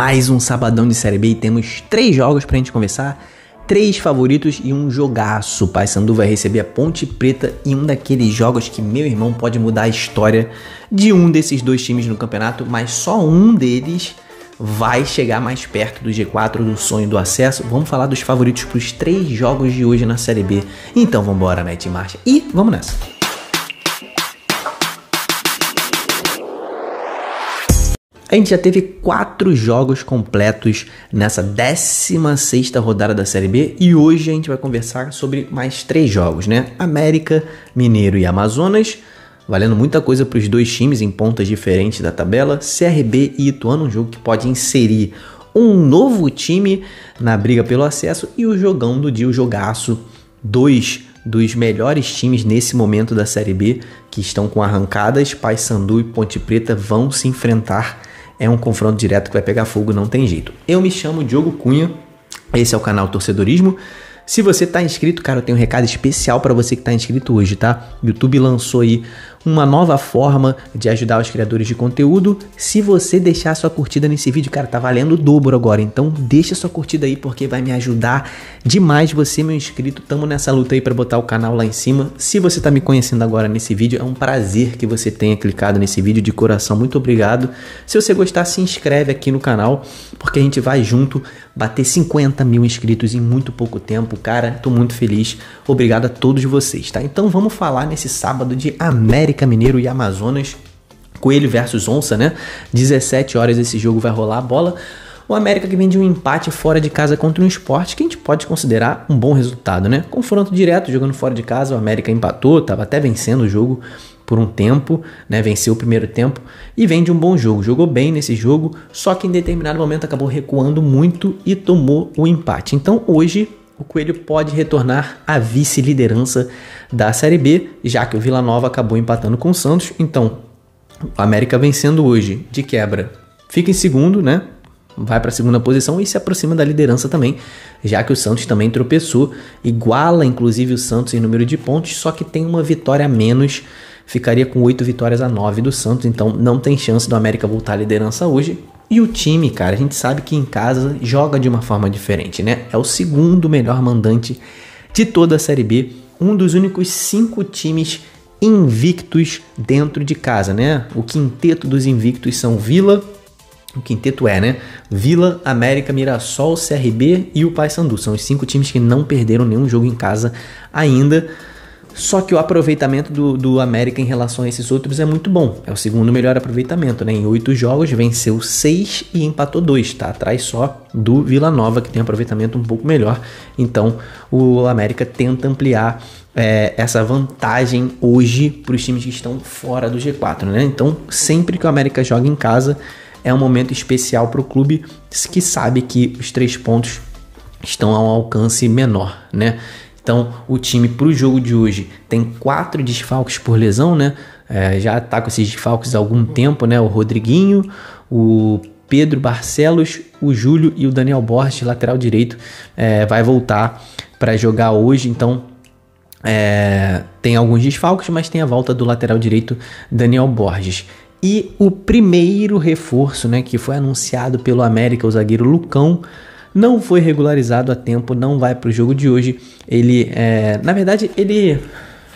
Mais um sabadão de Série B e temos três jogos pra gente conversar, três favoritos e um jogaço. O Paysandu vai receber a Ponte Preta e um daqueles jogos que meu irmão pode mudar a história de um desses dois times no campeonato, mas só um deles vai chegar mais perto do G4 do sonho do acesso. Vamos falar dos favoritos para os três jogos de hoje na Série B. Então vamos embora, mete em marcha e vamos nessa. A gente já teve quatro jogos completos nessa 16 rodada da Série B e hoje a gente vai conversar sobre mais três jogos, né? América, Mineiro e Amazonas, valendo muita coisa para os dois times em pontas diferentes da tabela, CRB e Ituano, um jogo que pode inserir um novo time na briga pelo acesso e o jogão do dia, o jogaço, dois dos melhores times nesse momento da Série B que estão com arrancadas, Paysandu e Ponte Preta vão se enfrentar é um confronto direto que vai pegar fogo, não tem jeito. Eu me chamo Diogo Cunha, esse é o canal Torcedorismo. Se você está inscrito, cara, eu tenho um recado especial para você que está inscrito hoje, tá? O YouTube lançou aí uma nova forma de ajudar os criadores de conteúdo. Se você deixar sua curtida nesse vídeo, cara, tá valendo o dobro agora. Então deixa sua curtida aí porque vai me ajudar demais você, meu inscrito. Tamo nessa luta aí para botar o canal lá em cima. Se você tá me conhecendo agora nesse vídeo, é um prazer que você tenha clicado nesse vídeo de coração. Muito obrigado. Se você gostar, se inscreve aqui no canal porque a gente vai junto bater 50 mil inscritos em muito pouco tempo, cara. Tô muito feliz. Obrigado a todos vocês, tá? Então vamos falar nesse sábado de América América Mineiro e Amazonas. Coelho versus Onça, né? 17 horas esse jogo vai rolar a bola. O América que vem de um empate fora de casa contra um esporte que a gente pode considerar um bom resultado, né? Confronto direto, jogando fora de casa, o América empatou, estava até vencendo o jogo por um tempo, né? Venceu o primeiro tempo e vem de um bom jogo. Jogou bem nesse jogo, só que em determinado momento acabou recuando muito e tomou o empate. Então hoje o Coelho pode retornar à vice-liderança da Série B, já que o Vila Nova acabou empatando com o Santos. Então, o América vencendo hoje, de quebra, fica em segundo, né? Vai para a segunda posição e se aproxima da liderança também, já que o Santos também tropeçou, iguala inclusive o Santos em número de pontos, só que tem uma vitória a menos ficaria com 8 vitórias a 9 do Santos, então não tem chance do América voltar à liderança hoje. E o time, cara, a gente sabe que em casa joga de uma forma diferente, né? É o segundo melhor mandante de toda a Série B, um dos únicos cinco times invictos dentro de casa, né? O quinteto dos invictos são Vila, o quinteto é, né? Vila, América, Mirassol, CRB e o Paysandu. São os cinco times que não perderam nenhum jogo em casa ainda. Só que o aproveitamento do, do América em relação a esses outros é muito bom. É o segundo melhor aproveitamento, né? Em oito jogos, venceu seis e empatou dois, tá? Atrás só do Vila Nova, que tem um aproveitamento um pouco melhor. Então, o América tenta ampliar é, essa vantagem hoje para os times que estão fora do G4, né? Então, sempre que o América joga em casa, é um momento especial para o clube que sabe que os três pontos estão a um alcance menor, né? Então, o time para o jogo de hoje tem quatro desfalques por lesão, né? É, já está com esses desfalques há algum tempo, né? O Rodriguinho, o Pedro Barcelos, o Júlio e o Daniel Borges, lateral direito, é, vai voltar para jogar hoje. Então, é, tem alguns desfalques, mas tem a volta do lateral direito Daniel Borges. E o primeiro reforço, né, que foi anunciado pelo América, o zagueiro Lucão, não foi regularizado a tempo, não vai para o jogo de hoje. Ele, é, na verdade, ele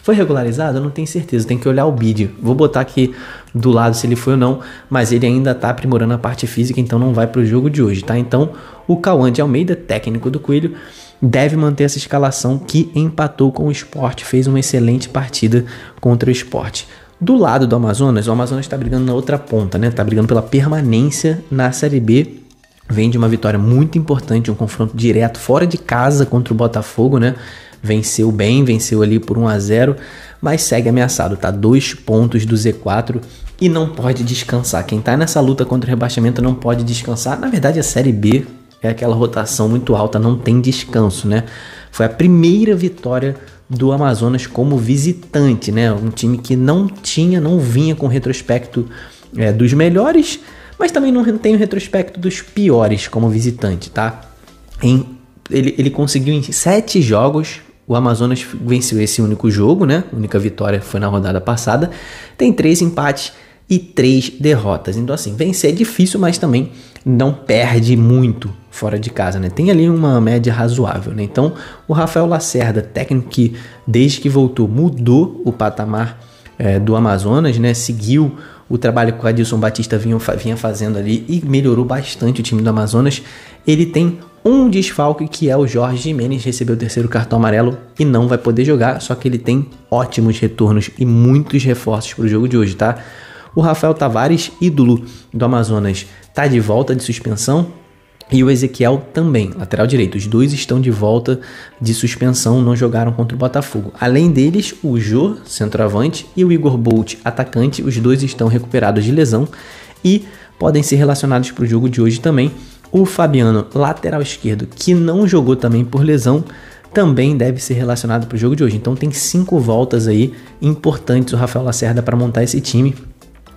foi regularizado? Eu não tenho certeza, tem que olhar o vídeo. Vou botar aqui do lado se ele foi ou não, mas ele ainda está aprimorando a parte física, então não vai para o jogo de hoje, tá? Então, o Cauã de Almeida, técnico do Coelho, deve manter essa escalação que empatou com o esporte, fez uma excelente partida contra o esporte. Do lado do Amazonas, o Amazonas está brigando na outra ponta, né? Está brigando pela permanência na Série B vem de uma vitória muito importante, um confronto direto fora de casa contra o Botafogo, né? Venceu bem, venceu ali por 1 a 0, mas segue ameaçado, tá dois pontos do Z4 e não pode descansar. Quem tá nessa luta contra o rebaixamento não pode descansar. Na verdade, a Série B é aquela rotação muito alta, não tem descanso, né? Foi a primeira vitória do Amazonas como visitante, né? Um time que não tinha, não vinha com retrospecto é, dos melhores, mas também não tem o retrospecto dos piores como visitante, tá? Em, ele, ele conseguiu em sete jogos o Amazonas venceu esse único jogo, né? A única vitória foi na rodada passada. Tem três empates e três derrotas. Então, assim, vencer é difícil, mas também não perde muito fora de casa, né? Tem ali uma média razoável, né? Então, o Rafael Lacerda, técnico que desde que voltou mudou o patamar é, do Amazonas, né? Seguiu o trabalho que o Adilson Batista vinha, vinha fazendo ali e melhorou bastante o time do Amazonas. Ele tem um desfalque que é o Jorge Jimenez, recebeu o terceiro cartão amarelo e não vai poder jogar, só que ele tem ótimos retornos e muitos reforços para o jogo de hoje, tá? O Rafael Tavares, ídolo do Amazonas, tá de volta de suspensão, e o Ezequiel também, lateral direito. Os dois estão de volta de suspensão, não jogaram contra o Botafogo. Além deles, o Jô, centroavante, e o Igor Bolt, atacante, os dois estão recuperados de lesão e podem ser relacionados para o jogo de hoje também. O Fabiano, lateral esquerdo, que não jogou também por lesão, também deve ser relacionado para o jogo de hoje. Então tem cinco voltas aí importantes o Rafael Lacerda para montar esse time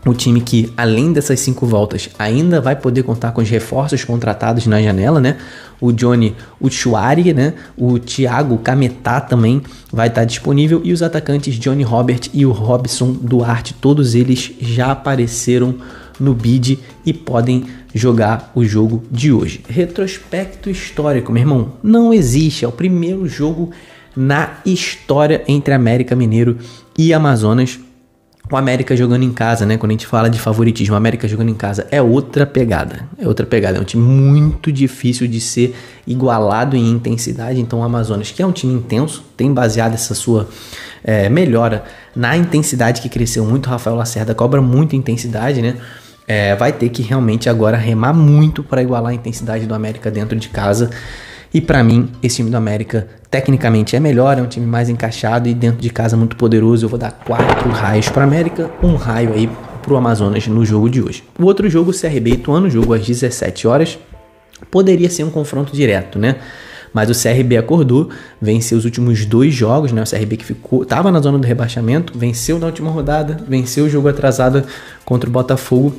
o time que, além dessas cinco voltas, ainda vai poder contar com os reforços contratados na janela, né? O Johnny Uchuari, né? O Thiago Cametá também vai estar disponível. E os atacantes Johnny Robert e o Robson Duarte, todos eles já apareceram no bid e podem jogar o jogo de hoje. Retrospecto histórico, meu irmão, não existe. É o primeiro jogo na história entre América Mineiro e Amazonas o América jogando em casa, né? Quando a gente fala de favoritismo, o América jogando em casa é outra pegada. É outra pegada. É um time muito difícil de ser igualado em intensidade. Então, o Amazonas, que é um time intenso, tem baseado essa sua é, melhora na intensidade que cresceu muito. Rafael Lacerda cobra muita intensidade, né? É, vai ter que realmente agora remar muito para igualar a intensidade do América dentro de casa. E para mim, esse time do América tecnicamente é melhor, é um time mais encaixado e dentro de casa muito poderoso. Eu vou dar quatro raios para América, um raio aí pro Amazonas no jogo de hoje. O outro jogo, CRB Ituano, jogo às 17 horas, poderia ser um confronto direto, né? Mas o CRB acordou, venceu os últimos dois jogos, né? O CRB que ficou, estava na zona do rebaixamento, venceu na última rodada, venceu o jogo atrasado contra o Botafogo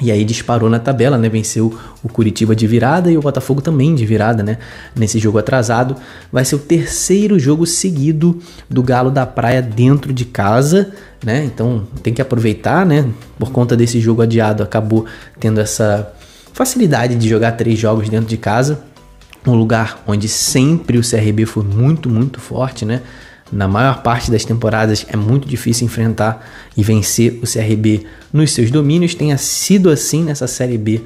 e aí disparou na tabela, né? Venceu o Curitiba de virada e o Botafogo também de virada, né? Nesse jogo atrasado, vai ser o terceiro jogo seguido do Galo da Praia dentro de casa, né? Então tem que aproveitar, né? Por conta desse jogo adiado, acabou tendo essa facilidade de jogar três jogos dentro de casa, um lugar onde sempre o CRB foi muito, muito forte, né? na maior parte das temporadas é muito difícil enfrentar e vencer o CRB nos seus domínios. Tenha sido assim nessa Série B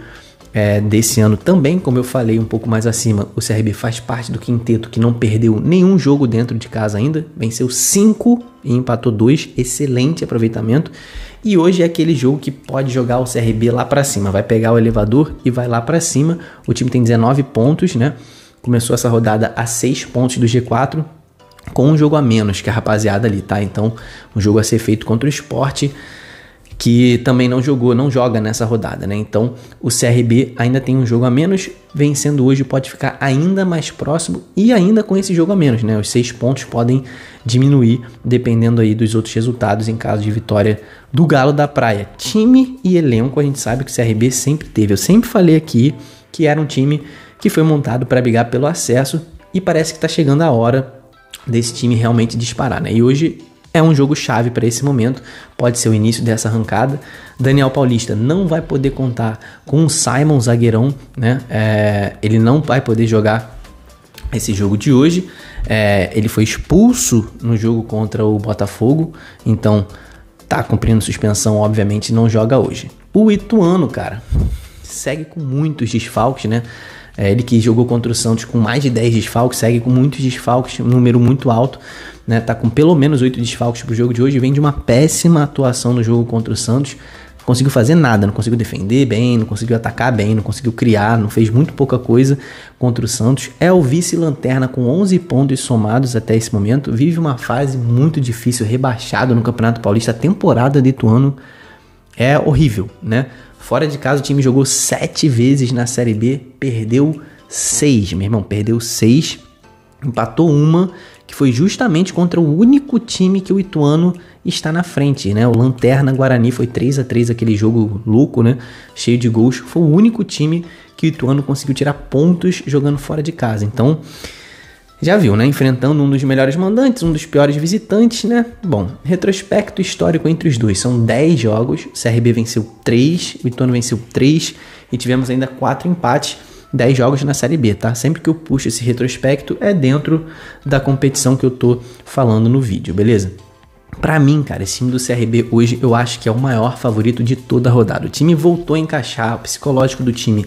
é, desse ano também, como eu falei um pouco mais acima, o CRB faz parte do quinteto que não perdeu nenhum jogo dentro de casa ainda, venceu 5 e empatou 2, excelente aproveitamento. E hoje é aquele jogo que pode jogar o CRB lá para cima, vai pegar o elevador e vai lá para cima. O time tem 19 pontos, né? Começou essa rodada a 6 pontos do G4, com um jogo a menos que a rapaziada ali, tá? Então, um jogo a ser feito contra o esporte, que também não jogou, não joga nessa rodada, né? Então, o CRB ainda tem um jogo a menos, vencendo hoje pode ficar ainda mais próximo e ainda com esse jogo a menos, né? Os seis pontos podem diminuir dependendo aí dos outros resultados em caso de vitória do Galo da Praia. Time e elenco, a gente sabe que o CRB sempre teve. Eu sempre falei aqui que era um time que foi montado para brigar pelo acesso e parece que está chegando a hora desse time realmente disparar, né? E hoje é um jogo chave para esse momento, pode ser o início dessa arrancada. Daniel Paulista não vai poder contar com o Simon Zagueirão, né? É, ele não vai poder jogar esse jogo de hoje. É, ele foi expulso no jogo contra o Botafogo, então tá cumprindo suspensão, obviamente não joga hoje. O Ituano, cara, segue com muitos desfalques, né? É, ele que jogou contra o Santos com mais de 10 desfalques, segue com muitos desfalques, um número muito alto, né? Tá com pelo menos 8 desfalques pro jogo de hoje, vem de uma péssima atuação no jogo contra o Santos. Não conseguiu fazer nada, não conseguiu defender bem, não conseguiu atacar bem, não conseguiu criar, não fez muito pouca coisa contra o Santos. É o vice-lanterna com 11 pontos somados até esse momento, vive uma fase muito difícil, rebaixado no Campeonato Paulista, a temporada de Ituano é horrível, né? Fora de casa, o time jogou sete vezes na Série B, perdeu seis, meu irmão, perdeu seis, empatou uma, que foi justamente contra o único time que o Ituano está na frente, né? O Lanterna Guarani foi 3 a 3 aquele jogo louco, né? Cheio de gols. Foi o único time que o Ituano conseguiu tirar pontos jogando fora de casa. Então, já viu, né? Enfrentando um dos melhores mandantes, um dos piores visitantes, né? Bom, retrospecto histórico entre os dois. São 10 jogos, o CRB venceu 3, o Ituano venceu 3 e tivemos ainda 4 empates. 10 jogos na Série B, tá? Sempre que eu puxo esse retrospecto é dentro da competição que eu tô falando no vídeo, beleza? Para mim, cara, esse time do CRB hoje eu acho que é o maior favorito de toda a rodada. O time voltou a encaixar, o psicológico do time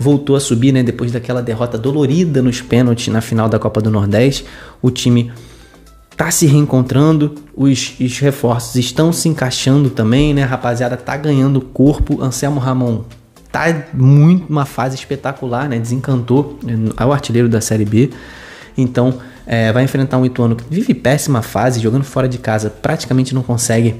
voltou a subir, né? Depois daquela derrota dolorida nos pênaltis na final da Copa do Nordeste, o time tá se reencontrando, os, os reforços estão se encaixando também, né? A rapaziada tá ganhando corpo. Anselmo Ramon tá muito uma fase espetacular, né? Desencantou ao né, é artilheiro da Série B. Então, é, vai enfrentar um Ituano que vive péssima fase, jogando fora de casa, praticamente não consegue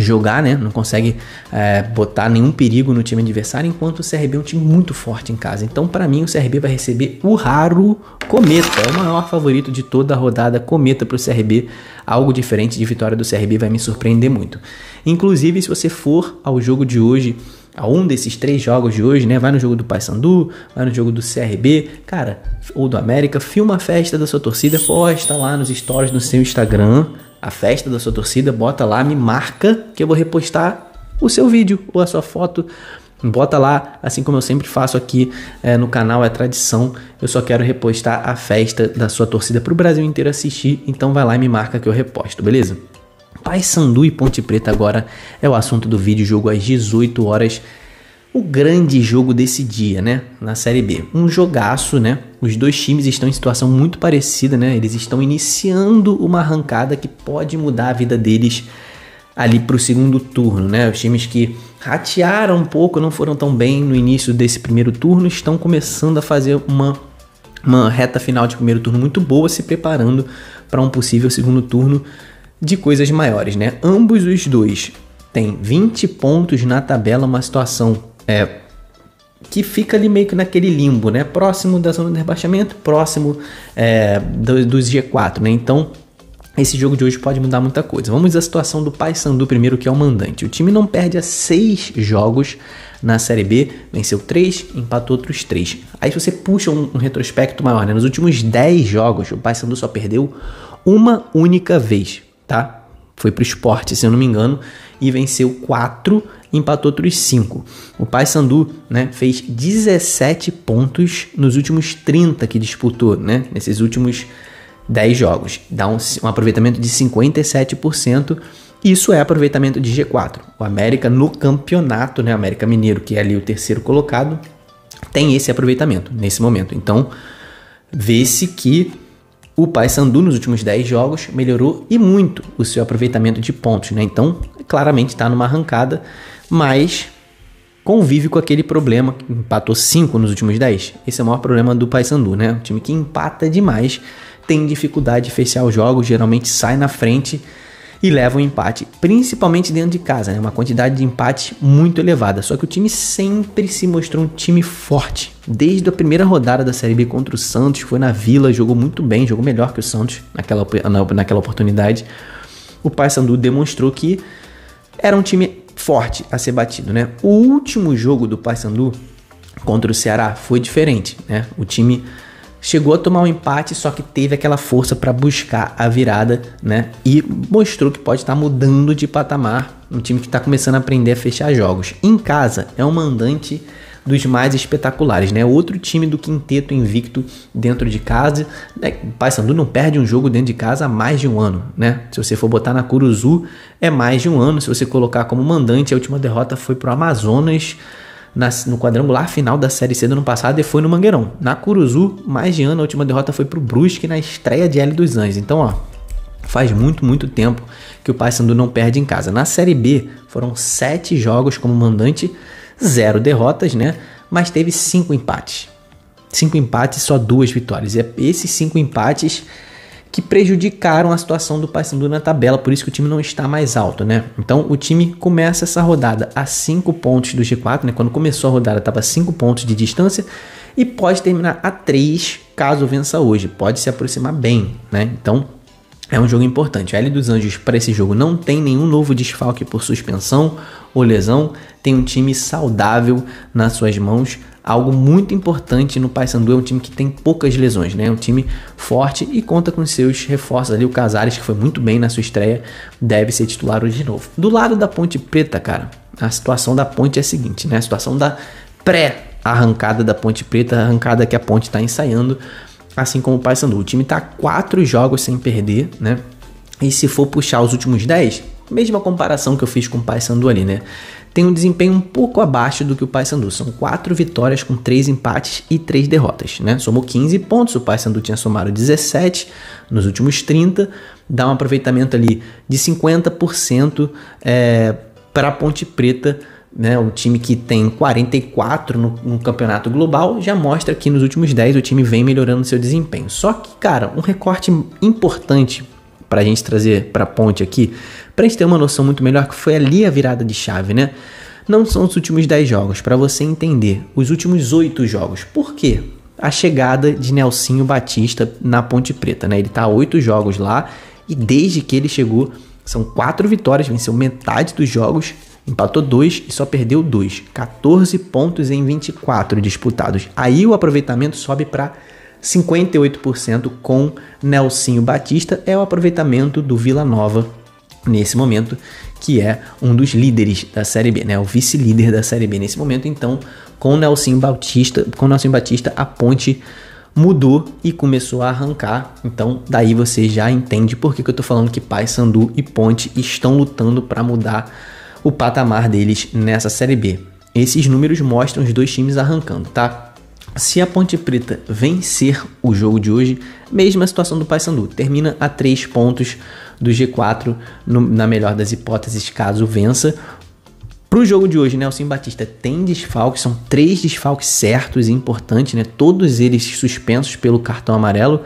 jogar, né? Não consegue é, botar nenhum perigo no time adversário, enquanto o CRB é um time muito forte em casa. Então, para mim, o CRB vai receber o raro Cometa. É o maior favorito de toda a rodada Cometa para o CRB. Algo diferente de vitória do CRB vai me surpreender muito. Inclusive, se você for ao jogo de hoje, a um desses três jogos de hoje, né? Vai no jogo do Paysandu, vai no jogo do CRB, cara, ou do América, filma a festa da sua torcida, posta lá nos stories no seu Instagram, a festa da sua torcida, bota lá, me marca que eu vou repostar o seu vídeo ou a sua foto. Bota lá, assim como eu sempre faço aqui é, no canal, é tradição. Eu só quero repostar a festa da sua torcida para o Brasil inteiro assistir. Então vai lá e me marca que eu reposto, beleza? Paysandu e Ponte Preta agora é o assunto do vídeo. Jogo às 18 horas o grande jogo desse dia, né? Na Série B. Um jogaço, né? Os dois times estão em situação muito parecida, né? Eles estão iniciando uma arrancada que pode mudar a vida deles ali para o segundo turno, né? Os times que ratearam um pouco, não foram tão bem no início desse primeiro turno, estão começando a fazer uma, uma reta final de primeiro turno muito boa, se preparando para um possível segundo turno de coisas maiores, né? Ambos os dois têm 20 pontos na tabela, uma situação é, que fica ali meio que naquele limbo, né? Próximo da zona de rebaixamento, próximo é, do, dos G4, né? Então, esse jogo de hoje pode mudar muita coisa. Vamos à situação do Paysandu primeiro, que é o mandante. O time não perde há seis jogos na Série B, venceu três, empatou outros três. Aí se você puxa um, um retrospecto maior, né? Nos últimos dez jogos, o Paysandu só perdeu uma única vez, tá? Foi pro esporte, se eu não me engano, e venceu quatro empatou outros 5. O Paysandu né, fez 17 pontos nos últimos 30 que disputou, né, nesses últimos 10 jogos. Dá um, um aproveitamento de 57%. Isso é aproveitamento de G4. O América no campeonato, né, América Mineiro, que é ali o terceiro colocado, tem esse aproveitamento nesse momento. Então, vê-se que o Paysandu nos últimos 10 jogos melhorou e muito o seu aproveitamento de pontos, né? Então, claramente está numa arrancada, mas convive com aquele problema que empatou 5 nos últimos 10. Esse é o maior problema do Paysandu, né? Um time que empata demais, tem dificuldade de fechar os jogos, geralmente sai na frente e leva um empate, principalmente dentro de casa, né? uma quantidade de empates muito elevada. Só que o time sempre se mostrou um time forte. Desde a primeira rodada da Série B contra o Santos, foi na Vila, jogou muito bem, jogou melhor que o Santos naquela, naquela oportunidade. O Paysandu demonstrou que era um time forte a ser batido, né? O último jogo do Paysandu contra o Ceará foi diferente, né? O time chegou a tomar um empate, só que teve aquela força para buscar a virada, né? E mostrou que pode estar tá mudando de patamar, um time que está começando a aprender a fechar jogos. Em casa é um mandante dos mais espetaculares, né? Outro time do quinteto invicto dentro de casa. Né? Paysandu não perde um jogo dentro de casa há mais de um ano, né? Se você for botar na Curuzu, é mais de um ano. Se você colocar como mandante, a última derrota foi pro Amazonas na, no quadrangular final da Série C do ano passado e foi no Mangueirão. Na Curuzu, mais de ano, a última derrota foi pro Brusque na estreia de L dos Anjos. Então, ó, Faz muito, muito tempo que o Paysandu não perde em casa. Na Série B, foram sete jogos como mandante zero derrotas, né? Mas teve cinco empates. Cinco empates só duas vitórias. E é esses cinco empates que prejudicaram a situação do Paysandu na tabela, por isso que o time não está mais alto, né? Então o time começa essa rodada a cinco pontos do G4, né? Quando começou a rodada estava a pontos de distância e pode terminar a três caso vença hoje, pode se aproximar bem, né? Então é um jogo importante. A L dos Anjos para esse jogo não tem nenhum novo desfalque por suspensão ou lesão. Tem um time saudável nas suas mãos. Algo muito importante no Paysandu é um time que tem poucas lesões, né? É um time forte e conta com seus reforços ali. O Casares, que foi muito bem na sua estreia, deve ser titular hoje de novo. Do lado da Ponte Preta, cara, a situação da Ponte é a seguinte, né? A situação da pré-arrancada da Ponte Preta, arrancada que a Ponte está ensaiando assim como o Paysandu. O time está quatro jogos sem perder, né? E se for puxar os últimos 10, mesma comparação que eu fiz com o Paysandu ali, né? Tem um desempenho um pouco abaixo do que o Paysandu. São quatro vitórias com três empates e três derrotas, né? Somou 15 pontos, o Paysandu tinha somado 17 nos últimos 30, dá um aproveitamento ali de 50% é, para a Ponte Preta né, o time que tem 44 no, no, campeonato global já mostra que nos últimos 10 o time vem melhorando seu desempenho. Só que, cara, um recorte importante para a gente trazer para a ponte aqui, para a gente ter uma noção muito melhor, que foi ali a virada de chave, né? Não são os últimos 10 jogos, para você entender, os últimos 8 jogos. Por quê? A chegada de Nelsinho Batista na Ponte Preta, né? Ele tá 8 jogos lá e desde que ele chegou são quatro vitórias, venceu metade dos jogos Empatou dois e só perdeu dois. 14 pontos em 24 disputados. Aí o aproveitamento sobe para 58% com Nelsinho Batista. É o aproveitamento do Vila Nova nesse momento, que é um dos líderes da Série B, né? O vice-líder da Série B nesse momento. Então, com Nelsinho Batista, com Nelsinho Batista, a ponte mudou e começou a arrancar. Então, daí você já entende por que, que eu estou falando que Paysandu e Ponte estão lutando para mudar o patamar deles nessa Série B. Esses números mostram os dois times arrancando, tá? Se a Ponte Preta vencer o jogo de hoje, mesma situação do Paysandu, termina a 3 pontos do G4, no, na melhor das hipóteses, caso vença. Para o jogo de hoje, Nelson Batista tem desfalques, são três desfalques certos e importantes, né? todos eles suspensos pelo cartão amarelo.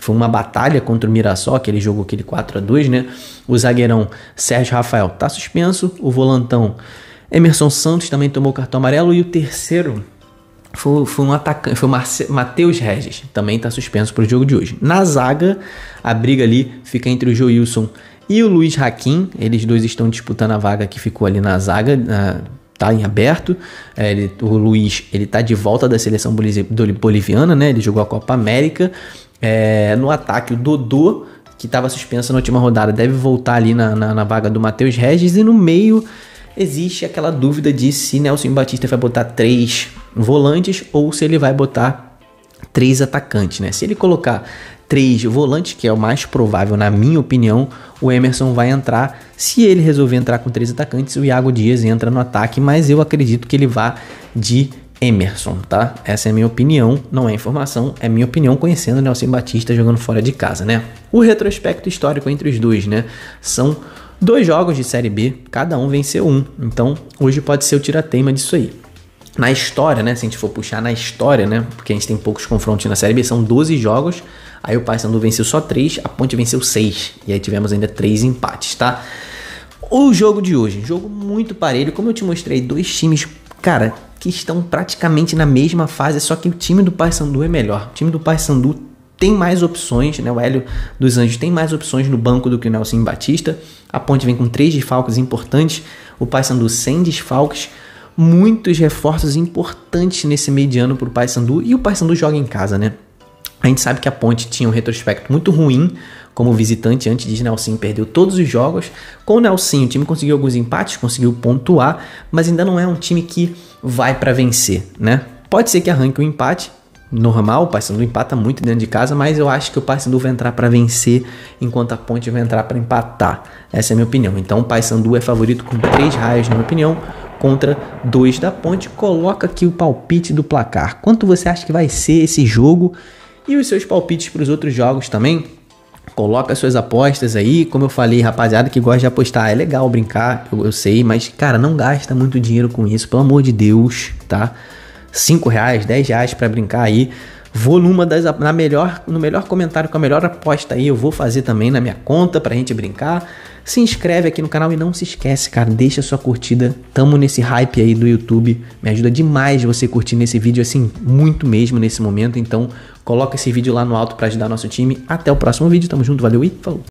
Foi uma batalha contra o Mirassol, aquele jogo, aquele 4 a 2 né? O zagueirão Sérgio Rafael tá suspenso, o volantão Emerson Santos também tomou cartão amarelo e o terceiro foi, foi um atacante, foi o Matheus Regis, também tá suspenso para o jogo de hoje. Na zaga, a briga ali fica entre o Joilson e o Luiz Hakim, eles dois estão disputando a vaga que ficou ali na zaga, na, tá em aberto. É, ele, o Luiz ele tá de volta da seleção boliviana, né? Ele jogou a Copa América é, no ataque, o Dodô, que estava suspenso na última rodada, deve voltar ali na, na, na vaga do Matheus Regis. E no meio existe aquela dúvida de se Nelson Batista vai botar três volantes ou se ele vai botar três atacantes, né? Se ele colocar três volantes, que é o mais provável, na minha opinião, o Emerson vai entrar. Se ele resolver entrar com três atacantes, o Iago Dias entra no ataque, mas eu acredito que ele vá de Emerson, tá? Essa é a minha opinião, não é informação, é minha opinião conhecendo Nelson Batista jogando fora de casa, né? O retrospecto histórico entre os dois, né? São dois jogos de Série B, cada um venceu um, então hoje pode ser o tiratema disso aí. Na história, né? Se a gente for puxar na história, né? Porque a gente tem poucos confrontos na Série B, são 12 jogos, aí o Paysandu venceu só 3, a Ponte venceu 6, e aí tivemos ainda 3 empates, tá? O jogo de hoje, jogo muito parelho, como eu te mostrei, dois times cara, que estão praticamente na mesma fase, só que o time do Paysandu é melhor. O time do Paysandu tem mais opções, né? O Hélio dos Anjos tem mais opções no banco do que o Nelson Batista. A Ponte vem com três desfalques importantes, o Paysandu sem desfalques. Muitos reforços importantes nesse mediano para o Paysandu e o Paysandu joga em casa, né? A gente sabe que a Ponte tinha um retrospecto muito ruim como visitante ante de Nelson, perdeu todos os jogos. Com o Nelson, o time conseguiu alguns empates, conseguiu pontuar, mas ainda não é um time que vai para vencer, né? Pode ser que arranque um empate, normal, o Paysandu empata muito dentro de casa, mas eu acho que o Paysandu vai entrar para vencer, enquanto a Ponte vai entrar para empatar. Essa é a minha opinião. Então o Paysandu é favorito com três raios, na minha opinião, contra dois da Ponte. Coloca aqui o palpite do placar. Quanto você acha que vai ser esse jogo? E os seus palpites para os outros jogos também? Coloca suas apostas aí. Como eu falei, rapaziada que gosta de apostar, é legal brincar, eu, eu sei, mas, cara, não gasta muito dinheiro com isso, pelo amor de Deus, tá? 5 reais, 10 reais pra brincar aí Vou numa das na melhor, no melhor comentário com a melhor aposta aí, eu vou fazer também na minha conta pra gente brincar. Se inscreve aqui no canal e não se esquece, cara, deixa sua curtida. Tamo nesse hype aí do YouTube. Me ajuda demais você curtir nesse vídeo assim, muito mesmo nesse momento. Então, coloca esse vídeo lá no alto para ajudar nosso time. Até o próximo vídeo, tamo junto, valeu e falou.